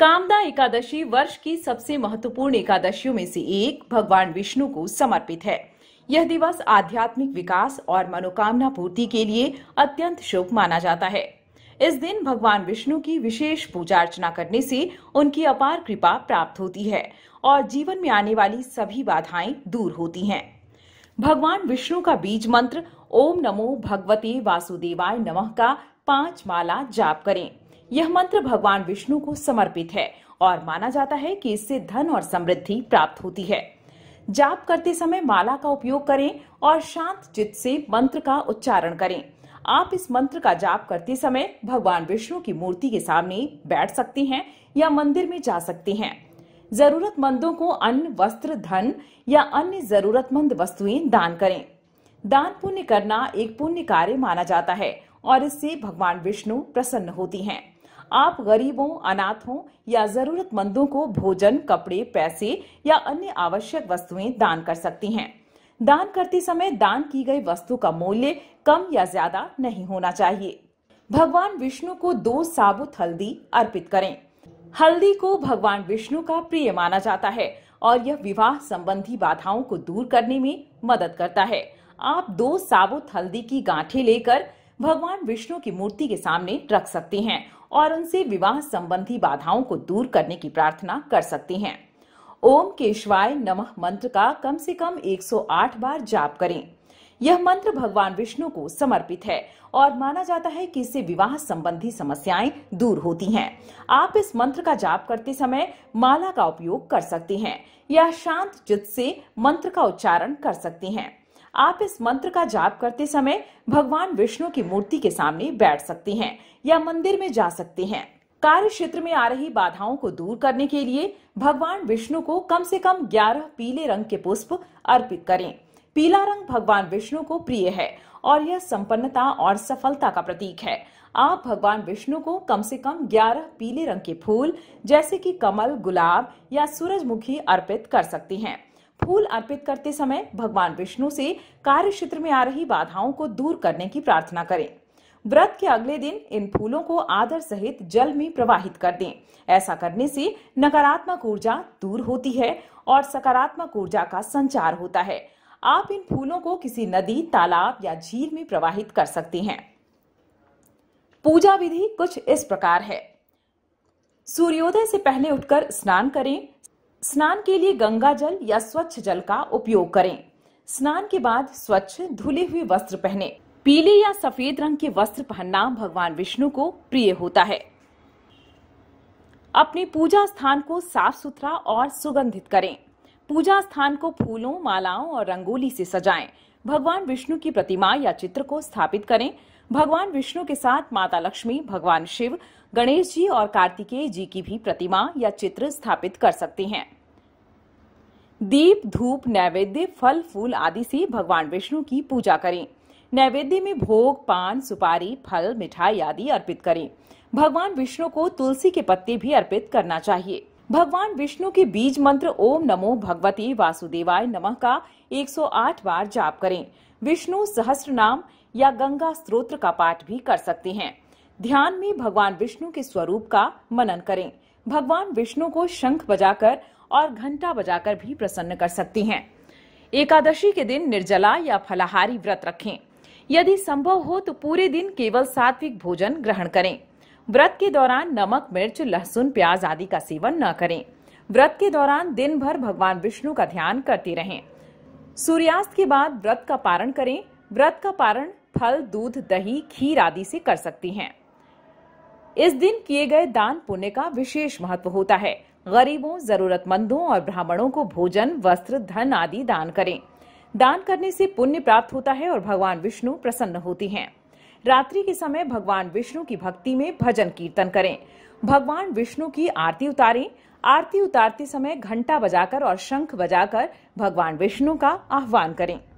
कामदा एकादशी वर्ष की सबसे महत्वपूर्ण एकादशियों में से एक भगवान विष्णु को समर्पित है यह दिवस आध्यात्मिक विकास और मनोकामना पूर्ति के लिए अत्यंत शुभ माना जाता है इस दिन भगवान विष्णु की विशेष पूजा अर्चना करने से उनकी अपार कृपा प्राप्त होती है और जीवन में आने वाली सभी बाधाएं दूर होती हैं। भगवान विष्णु का बीज मंत्र ओम नमो भगवते वासुदेवाय नमः का पांच माला जाप करें यह मंत्र भगवान विष्णु को समर्पित है और माना जाता है कि इससे धन और समृद्धि प्राप्त होती है जाप करते समय माला का उपयोग करें और शांत चित्त से मंत्र का उच्चारण करें आप इस मंत्र का जाप करते समय भगवान विष्णु की मूर्ति के सामने बैठ सकते हैं या मंदिर में जा सकते हैं जरूरतमंदों को अन्य वस्त्र धन या अन्य जरूरतमंद वस्तुएं दान करें दान पुण्य करना एक पुण्य कार्य माना जाता है और इससे भगवान विष्णु प्रसन्न होती हैं आप गरीबों अनाथों या जरूरतमंदों को भोजन कपड़े पैसे या अन्य आवश्यक वस्तुएं दान कर सकती हैं दान करते समय दान की गई वस्तु का मूल्य कम या ज्यादा नहीं होना चाहिए भगवान विष्णु को दो साबुत हल्दी अर्पित करें हल्दी को भगवान विष्णु का प्रिय माना जाता है और यह विवाह संबंधी बाधाओं को दूर करने में मदद करता है आप दो साबुत हल्दी की गांठें लेकर भगवान विष्णु की मूर्ति के सामने रख सकती हैं और उनसे विवाह संबंधी बाधाओं को दूर करने की प्रार्थना कर सकती हैं। ओम केशवाय नमः मंत्र का कम से कम 108 बार जाप करें यह मंत्र भगवान विष्णु को समर्पित है और माना जाता है कि इससे विवाह संबंधी समस्याएं दूर होती हैं। आप इस मंत्र का जाप करते समय माला का उपयोग कर सकती हैं या शांत चित्त से मंत्र का उच्चारण कर सकती हैं आप इस मंत्र का जाप करते समय भगवान विष्णु की मूर्ति के सामने बैठ सकती हैं या मंदिर में जा सकती हैं कार्य क्षेत्र में आ रही बाधाओं को दूर करने के लिए भगवान विष्णु को कम से कम 11 पीले रंग के पुष्प अर्पित करें पीला रंग भगवान विष्णु को प्रिय है और यह संपन्नता और सफलता का प्रतीक है आप भगवान विष्णु को कम से कम 11 पीले रंग के फूल जैसे कि कमल गुलाब या सूरजमुखी अर्पित कर सकती हैं फूल अर्पित करते समय भगवान विष्णु से कार्य क्षेत्र में आ रही बाधाओं को दूर करने की प्रार्थना करें व्रत के अगले दिन इन फूलों को आदर सहित जल में प्रवाहित कर दें ऐसा करने से नकारात्मक ऊर्जा दूर होती है और सकारात्मक ऊर्जा का संचार होता है आप इन फूलों को किसी नदी तालाब या झील में प्रवाहित कर सकते हैं पूजा विधि कुछ इस प्रकार है सूर्योदय से पहले उठकर स्नान करें स्नान के लिए गंगा जल या स्वच्छ जल का उपयोग करें स्नान के बाद स्वच्छ धुले हुए वस्त्र पहने पीले या सफेद रंग के वस्त्र पहनना भगवान विष्णु को प्रिय होता है अपने पूजा स्थान को साफ सुथरा और सुगंधित करें पूजा स्थान को फूलों मालाओं और रंगोली से सजाएं। भगवान विष्णु की प्रतिमा या चित्र को स्थापित करें भगवान विष्णु के साथ माता लक्ष्मी भगवान शिव गणेश जी और कार्तिकेय जी की भी प्रतिमा या चित्र स्थापित कर सकते हैं दीप धूप नैवेद्य फल फूल आदि से भगवान विष्णु की पूजा करें नैवेद्य में भोग पान सुपारी फल मिठाई आदि अर्पित करें भगवान विष्णु को तुलसी के पत्ते भी अर्पित करना चाहिए भगवान विष्णु के बीज मंत्र ओम नमो भगवते वासुदेवाय नमः का 108 बार जाप करें विष्णु सहस्त्र नाम या गंगा स्त्रोत्र का पाठ भी कर सकते हैं ध्यान में भगवान विष्णु के स्वरूप का मनन करें भगवान विष्णु को शंख बजाकर और घंटा बजाकर भी प्रसन्न कर सकती हैं एकादशी के दिन निर्जला या फलाहारी व्रत रखें यदि संभव हो तो पूरे दिन केवल सात्विक भोजन ग्रहण करें व्रत के दौरान नमक मिर्च लहसुन प्याज आदि का सेवन न करें व्रत के दौरान दिन भर भगवान विष्णु का ध्यान करते रहें सूर्यास्त के बाद व्रत का पारण करें व्रत का पारण फल दूध दही खीर आदि से कर सकती हैं इस दिन किए गए दान पुण्य का विशेष महत्व होता है गरीबों जरूरतमंदों और ब्राह्मणों को भोजन वस्त्र धन आदि दान करें दान करने से पुण्य प्राप्त होता है और भगवान विष्णु प्रसन्न होती हैं रात्रि के समय भगवान विष्णु की भक्ति में भजन कीर्तन करें भगवान विष्णु की आरती उतारें आरती उतारते समय घंटा बजाकर और शंख बजाकर भगवान विष्णु का आह्वान करें